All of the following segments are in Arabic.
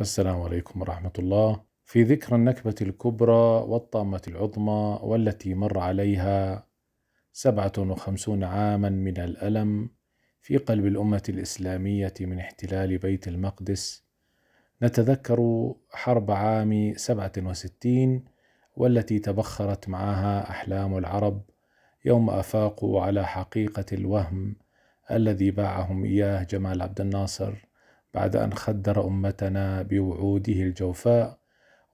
السلام عليكم ورحمة الله في ذكر النكبة الكبرى والطامة العظمى والتي مر عليها سبعة وخمسون عاما من الألم في قلب الأمة الإسلامية من احتلال بيت المقدس نتذكر حرب عام سبعة وستين والتي تبخرت معها أحلام العرب يوم أفاقوا على حقيقة الوهم الذي باعهم إياه جمال عبد الناصر بعد أن خدر أمتنا بوعوده الجوفاء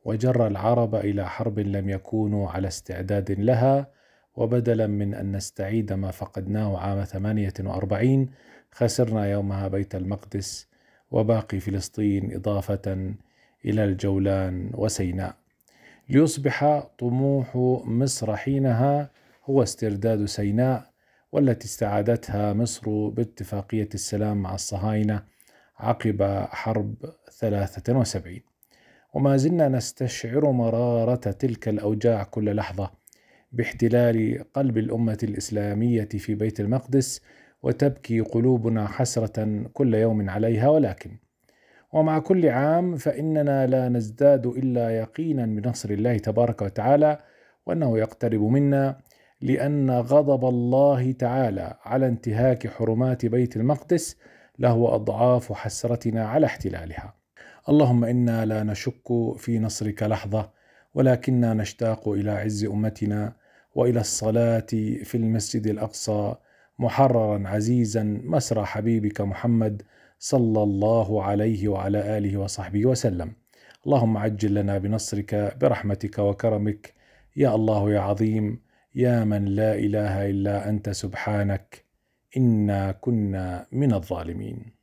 وجر العرب إلى حرب لم يكونوا على استعداد لها وبدلا من أن نستعيد ما فقدناه عام 48 خسرنا يومها بيت المقدس وباقي فلسطين إضافة إلى الجولان وسيناء ليصبح طموح مصر حينها هو استرداد سيناء والتي استعادتها مصر باتفاقية السلام مع الصهاينة عقب حرب 73 وما زلنا نستشعر مرارة تلك الأوجاع كل لحظة باحتلال قلب الأمة الإسلامية في بيت المقدس وتبكي قلوبنا حسرة كل يوم عليها ولكن ومع كل عام فإننا لا نزداد إلا يقينا بنصر الله تبارك وتعالى وأنه يقترب منا لأن غضب الله تعالى على انتهاك حرمات بيت المقدس لهو أضعاف حسرتنا على احتلالها اللهم إنا لا نشك في نصرك لحظة ولكننا نشتاق إلى عز أمتنا وإلى الصلاة في المسجد الأقصى محررا عزيزا مسرى حبيبك محمد صلى الله عليه وعلى آله وصحبه وسلم اللهم عجل لنا بنصرك برحمتك وكرمك يا الله يا عظيم يا من لا إله إلا أنت سبحانك إنا كنا من الظالمين